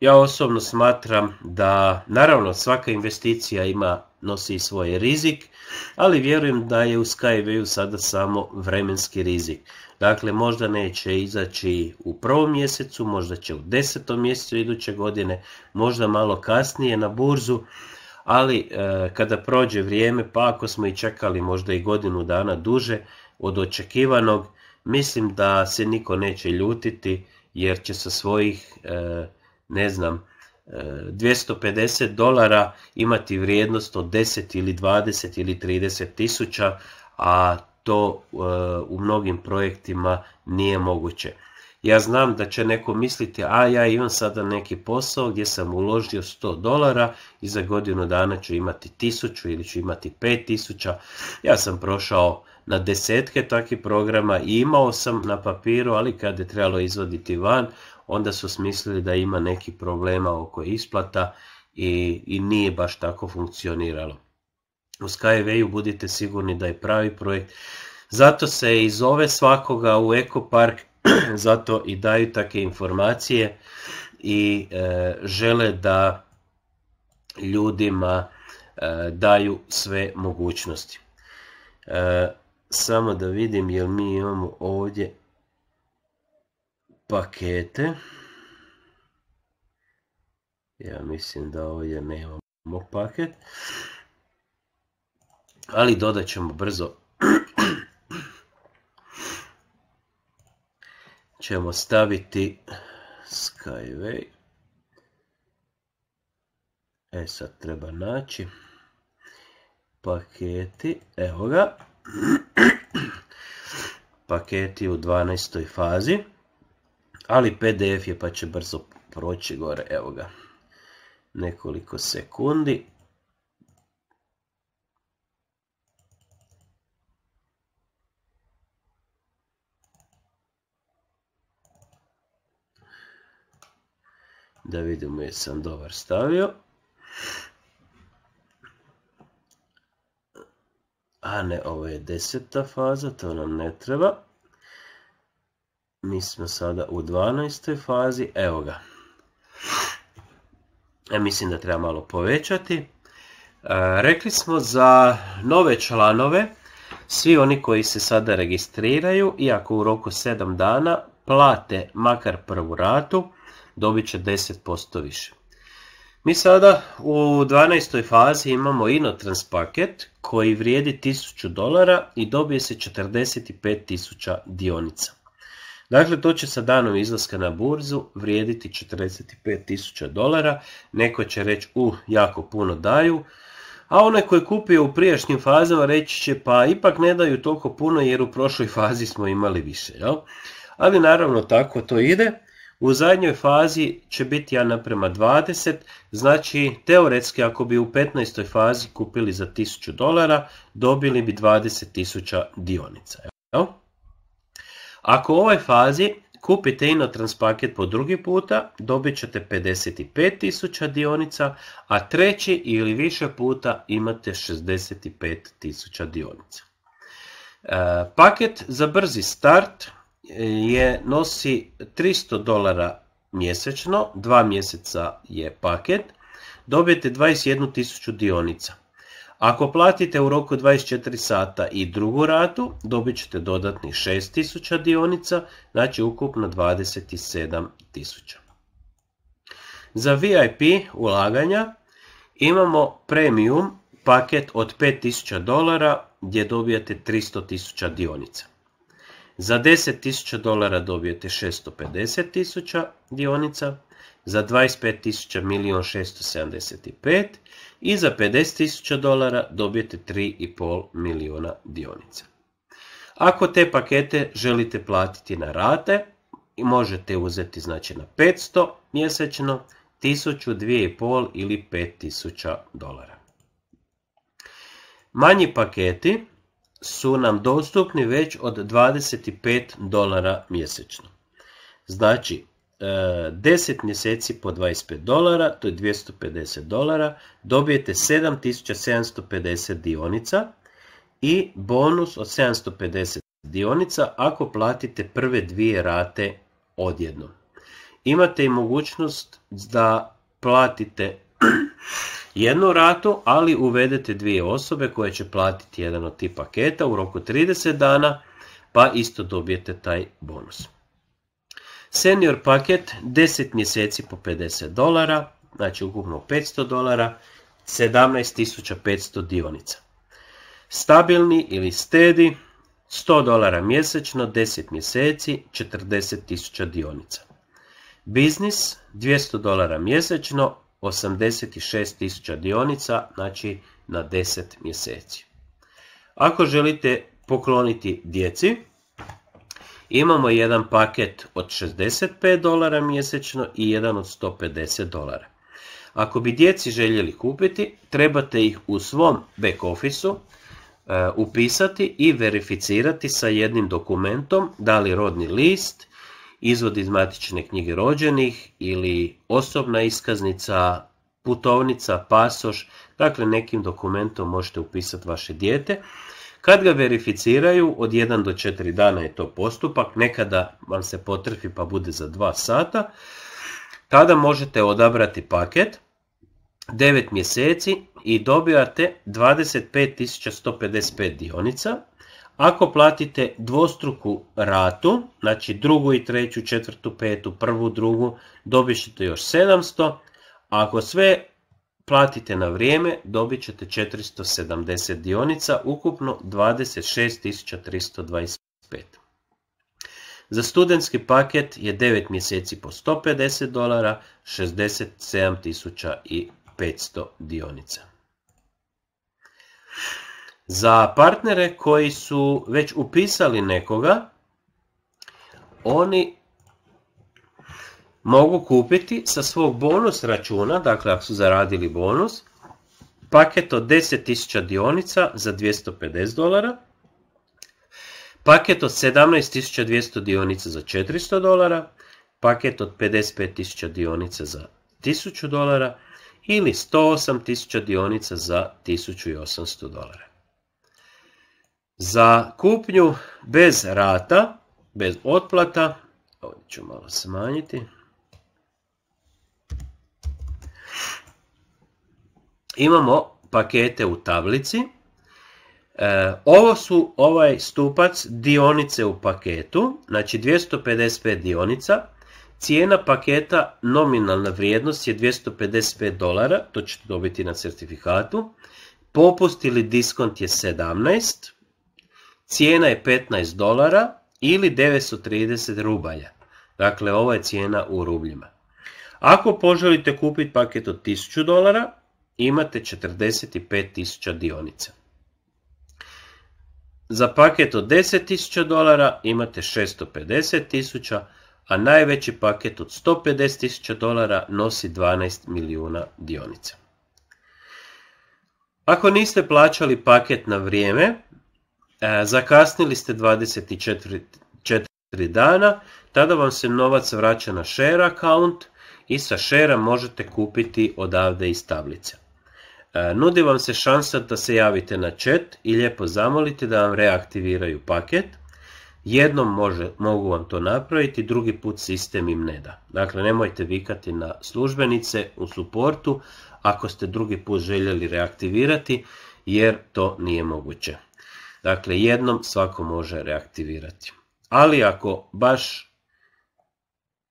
ja osobno smatram da naravno svaka investicija ima nosi svoj rizik, ali vjerujem da je u Skyway sada samo vremenski rizik. Dakle, možda neće izaći u prvom mjesecu, možda će u desetom mjesecu iduće godine, možda malo kasnije na burzu, ali e, kada prođe vrijeme, pa ako smo i čekali možda i godinu dana duže od očekivanog, mislim da se niko neće ljutiti jer će sa svojih, e, ne znam, 250 e, dolara imati vrijednost od 10 ili 20 ili 30 tisuća, a to e, u mnogim projektima nije moguće. Ja znam da će neko misliti, a ja imam sada neki posao gdje sam uložio 100 dolara i za godinu dana ću imati 1000 ili ću imati 5000. Ja sam prošao na desetke takvih programa i imao sam na papiru, ali kad je trebalo izvoditi van, onda su smislili da ima neki problema oko isplata i, i nije baš tako funkcioniralo. U Skyway-u budite sigurni da je pravi projekt. Zato se i zove svakoga u ekopark, zato i daju takve informacije i e, žele da ljudima e, daju sve mogućnosti. E, samo da vidim jer mi imamo ovdje pakete. Ja mislim da ovdje nemamo paket. Ali dodat ćemo brzo. ćemo staviti Skyway. E sad treba naći paketi. Evo ga paketi u 12. fazi, ali PDF je pa će brzo proći gore, evo ga, nekoliko sekundi. Da vidimo jesam dobar stavio. A ne, ovo je deseta faza, to nam ne treba. Mi smo sada u 12. fazi, evo ga. ja e, mislim da treba malo povećati. E, rekli smo za nove članove, svi oni koji se sada registriraju, iako u roku 7 dana plate makar prvu ratu, dobit će 10% više. Mi sada u 12. fazi imamo Inotrans paket koji vrijedi 1000 dolara i dobije se 45.000 dionica. Dakle, to će sa danom izlaska na burzu vrijediti 45.000 dolara. Neko će reći, u, jako puno daju. A onaj koji je kupio u prijašnjim fazama reći će, pa ipak ne daju toliko puno jer u prošloj fazi smo imali više. Ali naravno tako to ide. U zadnjoj fazi će biti 1 naprema 20, znači teoretski ako bi u 15. fazi kupili za 1000 dolara, dobili bi 20.000 dionica. Ako u ovoj fazi kupite Inotrans paket po drugi puta, dobit ćete 55.000 dionica, a treći ili više puta imate 65.000 dionica. E, paket za brzi start je, nosi 300 dolara mjesečno, dva mjeseca je paket, dobijete 21.000 dionica. Ako platite u roku 24 sata i drugu ratu, dobit ćete dodatni 6.000 dionica, znači ukupno 27.000. Za VIP ulaganja imamo premium paket od 5.000 dolara gdje dobijate 300.000 dionica. Za 10.000 dolara dobijete 650.000 dionica, za 25.000 milion 675 i za 50.000 dolara dobijete 3,5 milijuna dionica. Ako te pakete želite platiti na rate, možete uzeti znači na 500 mjesečno, 1000, 2,5 ili 5000 dolara. Manji paketi su nam dostupni već od 25 dolara mjesečno. Znači, 10 e, mjeseci po 25 dolara, to je 250 dolara, dobijete 7750 dionica i bonus od 750 dionica ako platite prve dvije rate odjedno. Imate i mogućnost da platite jednu ratu, ali uvedete dvije osobe koje će platiti jedan od tih paketa u roku 30 dana, pa isto dobijete taj bonus. Senior paket 10 mjeseci po 50 dolara, znači ukupno 500 dolara, 17.500 dionica. Stabilni ili stedi 100 dolara mjesečno, 10 mjeseci, 40.000 dionica. Biznis 200 dolara mjesečno, 86.000 dionica, znači na 10 mjeseci. Ako želite pokloniti djeci, imamo jedan paket od 65 dolara mjesečno i jedan od 150 dolara. Ako bi djeci željeli kupiti, trebate ih u svom back officeu e, upisati i verificirati sa jednim dokumentom, da li rodni list, izvod iz matične knjige rođenih ili osobna iskaznica, putovnica, pasoš, dakle nekim dokumentom možete upisati vaše dijete. Kad ga verificiraju, od 1 do 4 dana je to postupak, nekada vam se potrfi pa bude za 2 sata, tada možete odabrati paket, 9 mjeseci i dobijate 25.155 dionica, ako platite dvostruku ratu, znači drugu i treću, četvrtu, petu, prvu, drugu, dobit ćete još 700. ako sve platite na vrijeme, dobit ćete 470 dionica, ukupno 26.325. Za studentski paket je 9 mjeseci po 150 dolara, 67.500 dionica. Za partnere koji su već upisali nekoga, oni mogu kupiti sa svog bonus računa, dakle ako su zaradili bonus, paket od 10.000 dionica za 250 dolara, paket od 17.200 dionica za 400 dolara, paket od 55.000 dionica za 1000 dolara ili 108.000 dionica za 1800 dolara. Za kupnju bez rata, bez otplata, ovdje ću malo smanjiti, imamo pakete u tablici. E, ovo su ovaj stupac dionice u paketu, znači 255 dionica. Cijena paketa nominalna vrijednost je 255 dolara, to ćete dobiti na certifikatu. Popust ili diskont je 17 Cijena je 15 dolara ili 930 rubalja. Dakle, ovo je cijena u rubljima. Ako poželite kupiti paket od 1000 dolara, imate 45.000 dionica. Za paket od 10.000 dolara imate 650.000, a najveći paket od 150.000 dolara nosi 12 milijuna dionica. Ako niste plaćali paket na vrijeme, E, zakasnili ste 24 dana, tada vam se novac vraća na share account i sa share možete kupiti odavde iz tablice. E, nudi vam se šansa da se javite na chat i lijepo zamolite da vam reaktiviraju paket. Jednom može, mogu vam to napraviti, drugi put sistem im ne da. Dakle, nemojte vikati na službenice u suportu ako ste drugi put željeli reaktivirati jer to nije moguće. Dakle, jednom svako može reaktivirati. Ali ako baš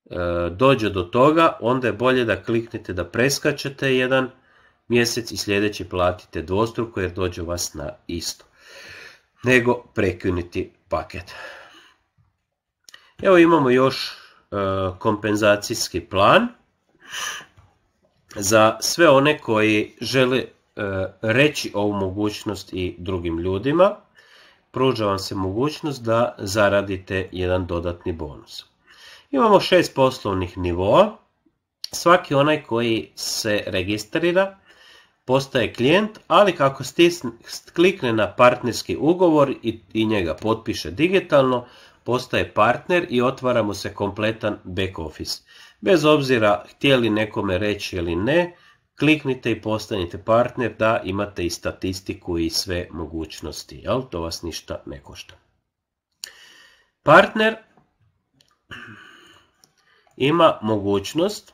e, dođe do toga, onda je bolje da kliknete da preskačete jedan mjesec i sljedeći platite dvostruko jer dođe vas na isto. Nego prekinuti paket. Evo imamo još e, kompenzacijski plan za sve one koji žele e, reći ovu mogućnost i drugim ljudima pruža vam se mogućnost da zaradite jedan dodatni bonus. Imamo šest poslovnih nivoa. Svaki onaj koji se registrira postaje klijent, ali kako stisne, klikne na partnerski ugovor i, i njega potpiše digitalno, postaje partner i otvara mu se kompletan back office. Bez obzira htjeli nekome reći ili ne, kliknite i postanite partner da imate i statistiku i sve mogućnosti. Jel? To vas ništa ne košta. Partner ima mogućnost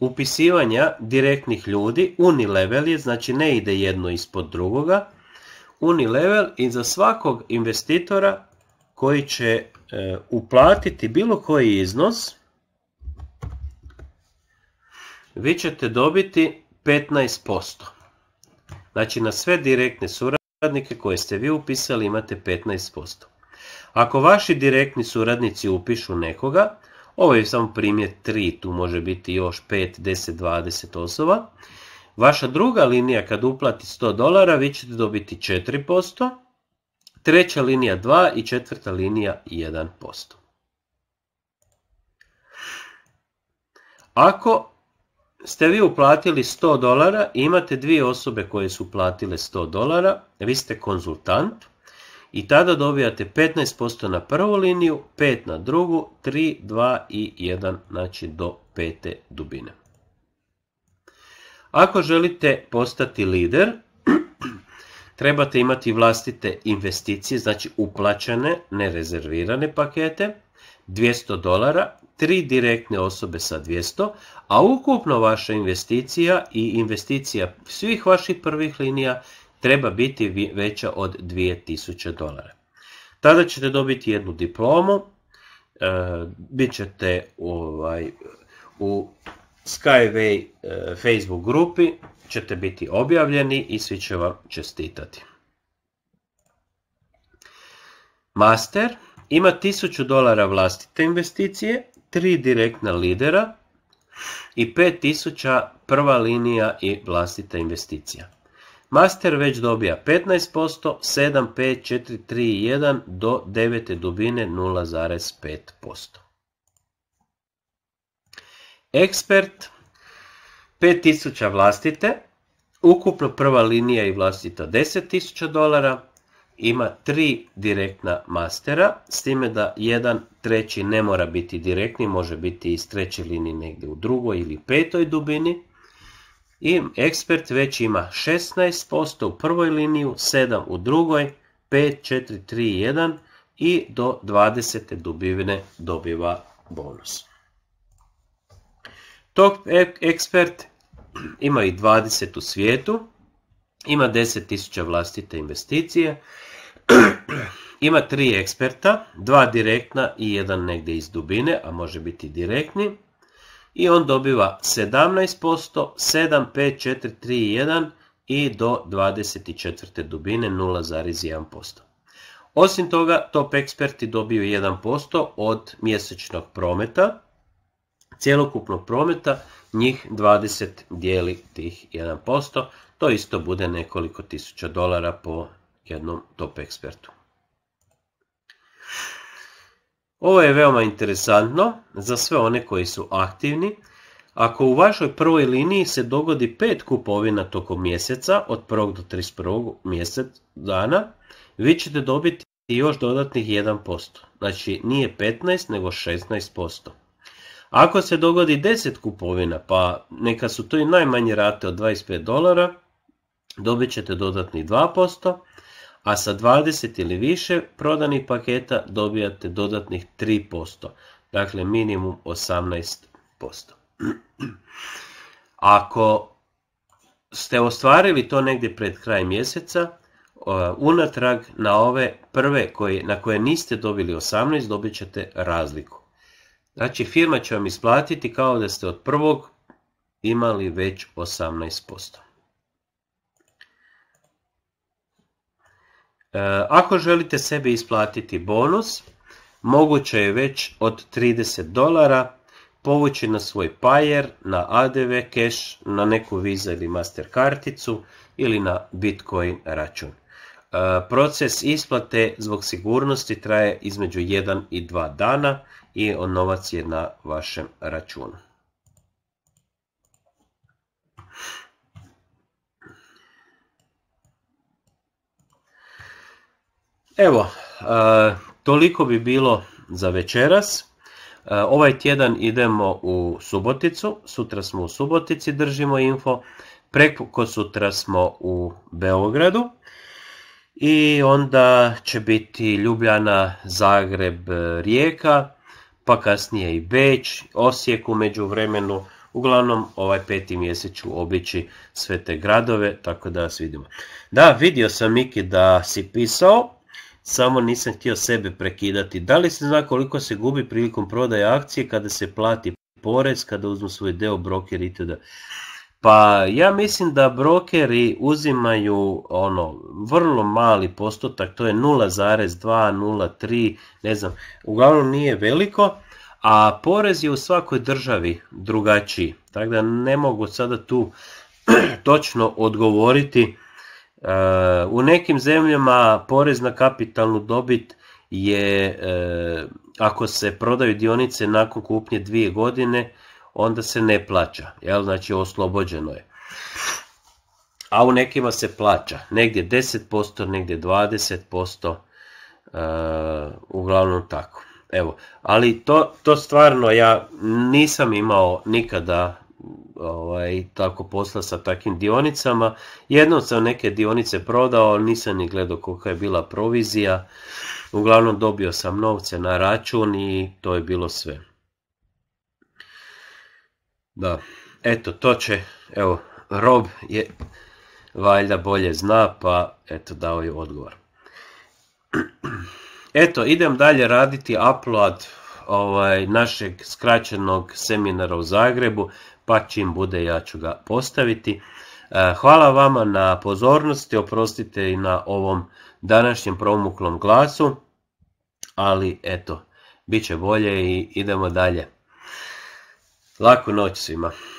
upisivanja direktnih ljudi. Unilevel je, znači ne ide jedno ispod drugoga. Unilevel i za svakog investitora koji će e, uplatiti bilo koji iznos, vi ćete dobiti 15%. Znači na sve direktne suradnike koje ste vi upisali imate 15%. Ako vaši direktni suradnici upišu nekoga, ovo je samo primjer 3, tu može biti još 5, 10, 20 osoba. Vaša druga linija kad uplati 100 dolara vi ćete dobiti 4%, treća linija 2 i četvrta linija 1%. Ako ste vi uplatili 100 dolara imate dvije osobe koje su uplatile 100 dolara, vi ste konzultant i tada dobijate 15% na prvu liniju, 5 na drugu, 3, 2 i 1, znači do pete dubine. Ako želite postati lider, trebate imati vlastite investicije, znači uplaćane nerezervirane pakete, 200 dolara, tri direktne osobe sa 200, a ukupno vaša investicija i investicija svih vaših prvih linija treba biti veća od 2000 dolara. Tada ćete dobiti jednu diplomu, e, bit ćete ovaj, u Skyway e, Facebook grupi, ćete biti objavljeni i svi će vam čestitati. Master ima 1000 dolara vlastite investicije tri direktna lidera i 5000 prva linija i vlastita investicija. Master već dobija 15%, 7, 5, 4, 3, 1 do 9. dubine 0,5%. Ekspert 5000 vlastite, ukupno prva linija i vlastita 10.000 dolara, ima tri direktna mastera, s time da jedan treći ne mora biti direktni, može biti iz treće linije negdje u drugoj ili petoj dubini. I ekspert već ima 16% u prvoj liniju, 7 u drugoj, 5, 4, 3, 1 i do 20. dubivine dobiva bonus. Top ekspert ima i 20 u svijetu, ima 10.000 vlastite investicije, ima tri eksperta, dva direktna i jedan negdje iz dubine, a može biti direktni. I on dobiva 17%, 7, 5, 4, 1 i do 24. dubine 0,1%. Osim toga, top eksperti dobiju 1% od mjesečnog prometa, cjelokupnog prometa, njih 20 dijeli tih 1%, to isto bude nekoliko tisuća dolara po jednom top ekspertu. Ovo je veoma interesantno za sve one koji su aktivni. Ako u vašoj prvoj liniji se dogodi pet kupovina tokom mjeseca, od 1. do 31. mjesec dana, vi ćete dobiti još dodatnih 1%. Znači nije 15 nego 16%. Ako se dogodi 10 kupovina, pa neka su to i najmanje rate od 25 dolara, dobit ćete dodatnih 2% a sa 20 ili više prodanih paketa dobijate dodatnih 3%, dakle minimum 18%. Ako ste ostvarili to negdje pred kraj mjeseca, uh, unatrag na ove prve koje, na koje niste dobili 18 dobit ćete razliku. Znači firma će vam isplatiti kao da ste od prvog imali već 18%. E, ako želite sebi isplatiti bonus, moguće je već od 30 dolara povući na svoj Payer, na ADV cash, na neku Visa ili Master karticu ili na Bitcoin račun. E, proces isplate zbog sigurnosti traje između 1 i 2 dana i novac je na vašem računu. Evo, e, toliko bi bilo za večeras. E, ovaj tjedan idemo u Suboticu, sutra smo u Subotici, držimo info, preko sutra smo u Beogradu i onda će biti Ljubljana, Zagreb, Rijeka, pa kasnije i Beć, Osijek u vremenu. uglavnom ovaj peti mjesec ću obići sve te gradove, tako da vas vidimo. Da, vidio sam Miki da si pisao, samo nisam htio sebe prekidati. Da li se zna koliko se gubi prilikom prodaje akcije kada se plati porez, kada uzmu svoj deo broker itd.? Pa ja mislim da brokeri uzimaju ono vrlo mali postotak, to je 0,2, 0,3, ne znam, uglavnom nije veliko, a porez je u svakoj državi drugačiji, tako da ne mogu sada tu točno odgovoriti Eh, u nekim zemljama porez na kapitalnu dobit je, eh, ako se prodaju dionice nakon kupnje dvije godine, onda se ne plaća, jel? znači oslobođeno je. A u nekima se plaća, negdje 10%, negdje 20%, eh, uglavnom tako. Evo, ali to, to stvarno ja nisam imao nikada ovaj, tako posla sa takvim dionicama. Jednom sam neke dionice prodao, nisam ni gledao kolika je bila provizija. Uglavnom dobio sam novce na račun i to je bilo sve. Da, eto to će, evo, Rob je valjda bolje zna, pa eto dao je odgovor. Eto, idem dalje raditi upload ovaj, našeg skraćenog seminara u Zagrebu pa čim bude ja ću ga postaviti. E, hvala vama na pozornosti, oprostite i na ovom današnjem promuklom glasu, ali eto, bit će bolje i idemo dalje. Laku noć svima.